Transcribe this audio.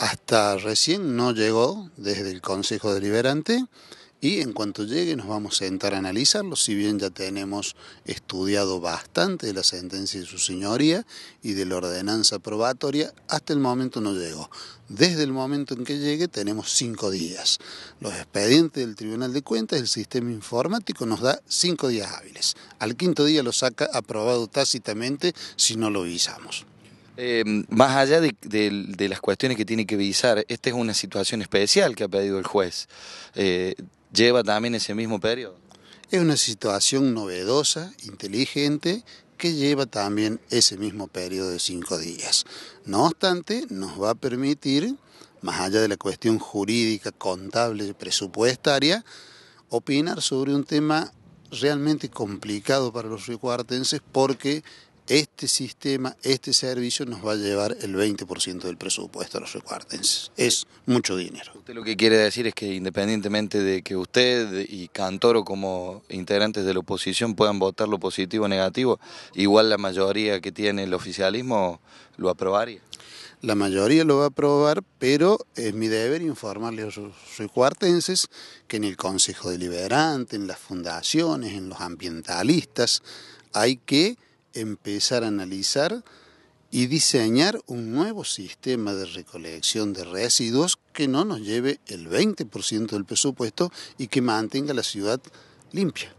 hasta recién no llegó desde el Consejo Deliberante y en cuanto llegue nos vamos a sentar a analizarlo, si bien ya tenemos estudiado bastante de la sentencia de su señoría y de la ordenanza probatoria, hasta el momento no llegó. Desde el momento en que llegue tenemos cinco días. Los expedientes del Tribunal de Cuentas, el sistema informático nos da cinco días hábiles. Al quinto día lo saca aprobado tácitamente si no lo visamos. Eh, más allá de, las cuestiones que tiene que visar, esta es una situación especial que ha pedido el juez. Eh, ¿Lleva también ese mismo periodo? Es una situación novedosa, inteligente, que lleva también ese mismo periodo de cinco días. No obstante, nos va a permitir, más allá de la cuestión jurídica, contable, presupuestaria, opinar sobre un tema realmente complicado para los ricoartenses porque este sistema, este servicio nos va a llevar el 20% del presupuesto, los suicuartenses. Es mucho dinero. Usted lo que quiere decir es que independientemente de que usted y Cantoro como integrantes de la oposición puedan votar lo positivo o negativo, igual la mayoría que tiene el oficialismo lo aprobaría. La mayoría lo va a aprobar, pero es mi deber informarle a los recuartenses que en el Consejo Deliberante, en las fundaciones, en los ambientalistas, hay que empezar a analizar y diseñar un nuevo sistema de recolección de residuos que no nos lleve el 20% del presupuesto y que mantenga la ciudad limpia.